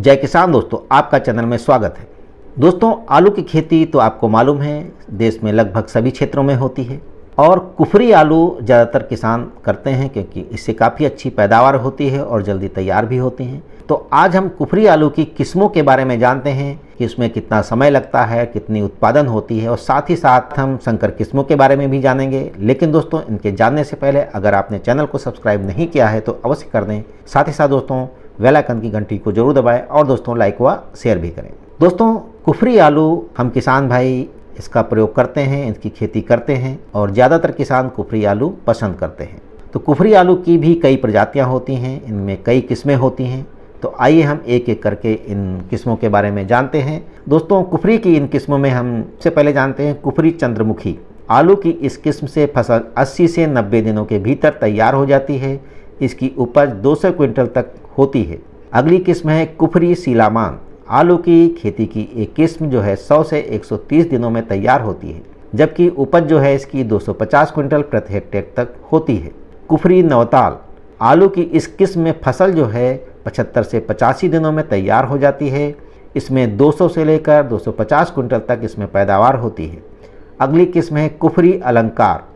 जय किसान दोस्तों आपका चैनल में स्वागत है दोस्तों आलू की खेती तो आपको मालूम है देश में लगभग सभी क्षेत्रों में होती है और कुफरी आलू ज़्यादातर किसान करते हैं क्योंकि इससे काफ़ी अच्छी पैदावार होती है और जल्दी तैयार भी होती हैं तो आज हम कुफरी आलू की किस्मों के बारे में जानते हैं कि इसमें कितना समय लगता है कितनी उत्पादन होती है और साथ ही साथ हम संकर किस्मों के बारे में भी जानेंगे लेकिन दोस्तों इनके जानने से पहले अगर आपने चैनल को सब्सक्राइब नहीं किया है तो अवश्य कर दें साथ ही साथ दोस्तों वेल की घंटी को जरूर दबाएं और दोस्तों लाइक व शेयर भी करें दोस्तों कुफरी आलू हम किसान भाई इसका प्रयोग करते हैं इसकी खेती करते हैं और ज़्यादातर किसान कुफरी आलू पसंद करते हैं तो कुफरी आलू की भी कई प्रजातियाँ होती हैं इनमें कई किस्में होती हैं तो आइए हम एक एक करके इन किस्मों के बारे में जानते हैं दोस्तों कुफरी की इन किस्मों में हम सबसे पहले जानते हैं कुफरी चंद्रमुखी आलू की इस किस्म से फसल 80 से 90 दिनों के भीतर तैयार हो जाती है इसकी उपज 200 क्विंटल तक होती है अगली किस्म है कुफरी सीलामान आलू की खेती की एक किस्म जो है 100 से 130 दिनों में तैयार होती है जबकि उपज जो है इसकी 250 क्विंटल प्रति हेक्टेयर तक होती है कुफरी नवताल आलू की इस किस्म में फसल जो है 75 से पचासी दिनों में तैयार हो जाती है इसमें 200 से लेकर 250 क्विंटल तक इसमें पैदावार होती है अगली किस्म है कुफरी अलंकार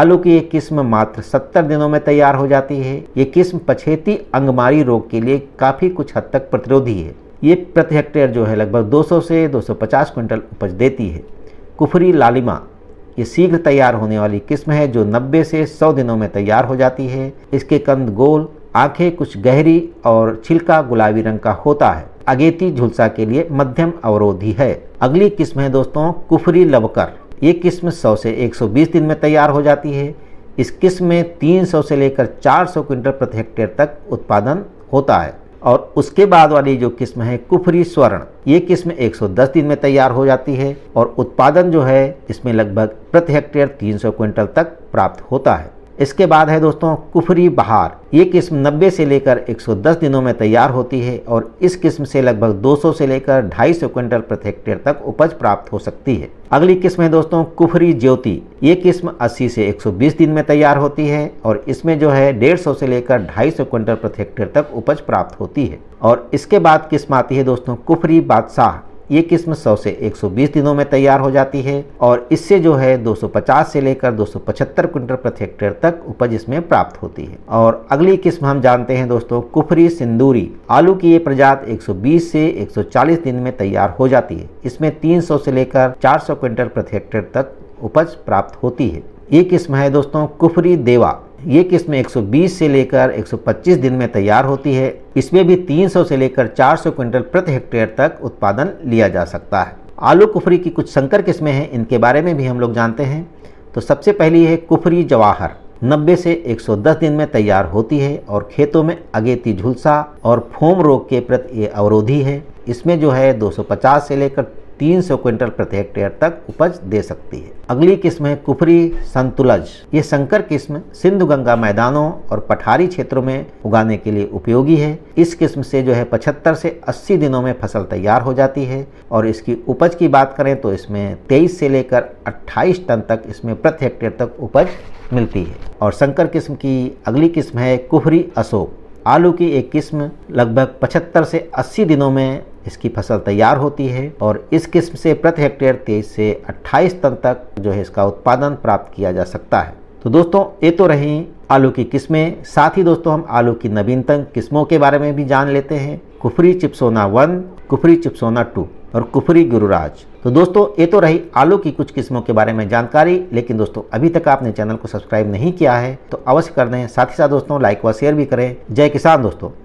आलू की एक किस्म मात्र 70 दिनों में तैयार हो जाती है ये किस्म पछेती अंगमारी रोग के लिए काफ़ी कुछ हद तक प्रतिरोधी है ये प्रति हेक्टेयर जो है लगभग 200 से 250 क्विंटल उपज देती है कुफरी लालिमा ये शीघ्र तैयार होने वाली किस्म है जो 90 से 100 दिनों में तैयार हो जाती है इसके कंद गोल आंखें कुछ गहरी और छिलका गुलाबी रंग का होता है अगेती झुलसा के लिए मध्यम अवरोधी है अगली किस्म है दोस्तों कुफरी लवकर ये किस्म 100 से 120 दिन में तैयार हो जाती है इस किस्म में 300 से लेकर 400 क्विंटल प्रति हेक्टेयर तक उत्पादन होता है और उसके बाद वाली जो किस्म है कुफरी स्वर्ण ये किस्म 110 दिन में तैयार हो जाती है और उत्पादन जो है इसमें लगभग प्रति हेक्टेयर 300 क्विंटल तक प्राप्त होता है इसके बाद है दोस्तों कुफरी बहार ये किस्म 90 से लेकर 110 दिनों में तैयार होती है और इस किस्म से लगभग 200 से लेकर 250 क्विंटल प्रति हेक्टेयर तक उपज प्राप्त हो सकती है अगली किस्म है दोस्तों कुफरी ज्योति ये किस्म 80 से 120 दिन में तैयार होती है और इसमें जो है 150 से लेकर 250 क्विंटल प्रति हेक्टेयर तक उपज प्राप्त होती है और इसके बाद किस्म आती है दोस्तों कुफरी बादशाह ये किस्म 100 से 120 दिनों में तैयार हो जाती है और इससे जो है 250 से लेकर 275 क्विंटल प्रति हेक्टेयर तक उपज इसमें प्राप्त होती है और अगली किस्म हम जानते हैं दोस्तों कुफरी सिंदूरी आलू की ये प्रजात 120 से 140 दिन में तैयार हो जाती है इसमें 300 से लेकर 400 क्विंटल प्रति हेक्टेयर तक उपज प्राप्त होती है ये किस्म है दोस्तों कुफरी देवा ये किस्म 120 से लेकर 125 दिन में तैयार होती है इसमें भी 300 से लेकर 400 क्विंटल प्रति हेक्टेयर तक उत्पादन लिया जा सकता है आलू कुफरी की कुछ संकर किस्में हैं इनके बारे में भी हम लोग जानते हैं तो सबसे पहली है कुफरी जवाहर 90 से 110 दिन में तैयार होती है और खेतों में अगेती झुलसा और फोम रोग के प्रति ये अवरोधी है इसमें जो है 250 से लेकर 300 क्विंटल प्रति हेक्टेयर तक उपज दे सकती है अगली किस्म है कुफरी संतुलज ये संकर किस्म सिंधु गंगा मैदानों और पठारी क्षेत्रों में उगाने के लिए उपयोगी है इस किस्म से जो है 75 से 80 दिनों में फसल तैयार हो जाती है और इसकी उपज की बात करें तो इसमें 23 से लेकर 28 टन तक इसमें प्रति हेक्टेयर तक उपज मिलती है और संकर किस्म की अगली किस्म है कुफरी अशोक आलू की एक किस्म लगभग 75 से 80 दिनों में इसकी फसल तैयार होती है और इस किस्म से प्रति हेक्टेयर 23 से 28 टन तक जो है इसका उत्पादन प्राप्त किया जा सकता है तो दोस्तों ये तो रही आलू की किस्में साथ ही दोस्तों हम आलू की नवीनतम किस्मों के बारे में भी जान लेते हैं कुफरी चिप्सोना वन कुफरी चिप्सोना टू और कुफरी गुरुराज तो दोस्तों ये तो रही आलू की कुछ किस्मों के बारे में जानकारी लेकिन दोस्तों अभी तक आपने चैनल को सब्सक्राइब नहीं किया है तो अवश्य कर दें साथ ही साथ दोस्तों लाइक व शेयर भी करें जय किसान दोस्तों